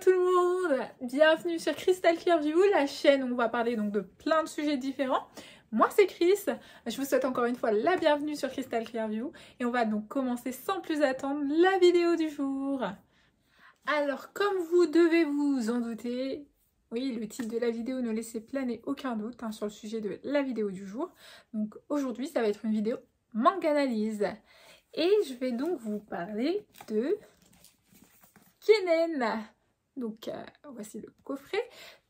tout le monde Bienvenue sur Crystal Clearview, la chaîne où on va parler donc de plein de sujets différents. Moi c'est Chris, je vous souhaite encore une fois la bienvenue sur Crystal Clearview et on va donc commencer sans plus attendre la vidéo du jour. Alors comme vous devez vous en douter, oui, le titre de la vidéo ne laissait planer aucun doute hein, sur le sujet de la vidéo du jour. Donc aujourd'hui, ça va être une vidéo manga analyse. Et je vais donc vous parler de Kenen. Donc euh, voici le coffret.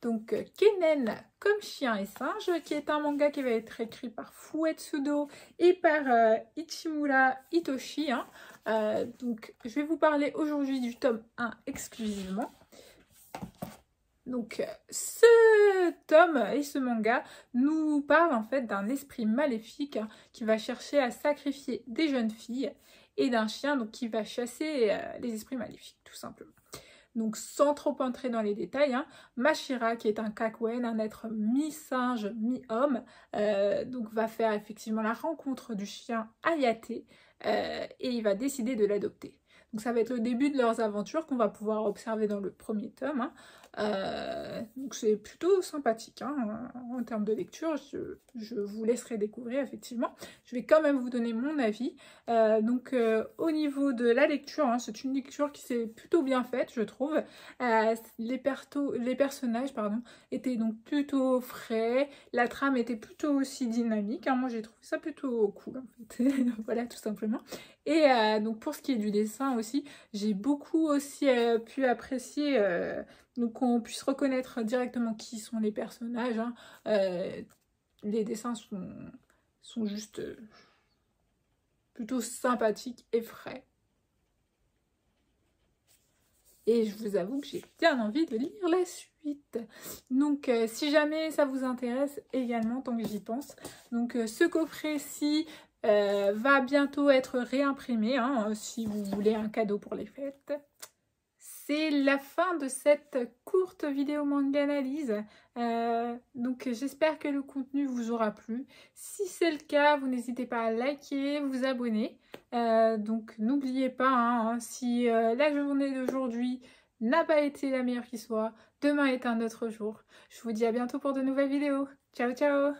Donc euh, Kenen comme chien et singe, qui est un manga qui va être écrit par Fuetsudo et par euh, Ichimura Hitoshi. Hein. donc je vais vous parler aujourd'hui du tome 1 exclusivement. Donc ce tome et ce manga nous parlent en fait d'un esprit maléfique hein, qui va chercher à sacrifier des jeunes filles et d'un chien qui va chasser les esprits maléfiques tout simplement. Donc sans trop entrer dans les détails, hein, Mashira qui est un Kakwen, un être mi-singe, mi-homme, euh, donc va faire effectivement la rencontre du chien Ayaté euh, et il va décider de l'adopter. Donc ça va être le début de leurs aventures qu'on va pouvoir observer dans le premier tome. Hein. Euh, donc c'est plutôt sympathique hein, en, termes de lecture, je, vous laisserai découvrir effectivement. Je vais quand même vous donner mon avis. Euh, donc euh, au niveau de la lecture, hein, c'est une lecture qui s'est plutôt bien faite je trouve. les, les personnages pardon, étaient donc plutôt frais, la trame était plutôt aussi dynamique. Moi j'ai trouvé ça plutôt cool voilà tout simplement. Et donc pour ce qui est du dessin j'ai beaucoup aussi euh, pu apprécier euh, nous qu'on puisse reconnaître directement qui sont les personnages. Hein. Euh, les dessins sont, juste plutôt sympathiques et frais. Et je vous avoue que j'ai bien envie de lire la suite. Donc si jamais ça vous intéresse également, tant que j'y pense. Donc ce coffret-ci euh, va bientôt être réimprimé hein, euh, si vous voulez un cadeau pour les fêtes. C'est la fin de cette courte vidéo manga analyse. Euh, donc j'espère que le contenu vous aura plu. Si c'est le cas, vous n'hésitez pas à liker, vous abonner. donc n'oubliez pas, hein, hein, si la journée d'aujourd'hui n'a pas été la meilleure qui soit, demain est un autre jour. Je vous dis à bientôt pour de nouvelles vidéos. Ciao ciao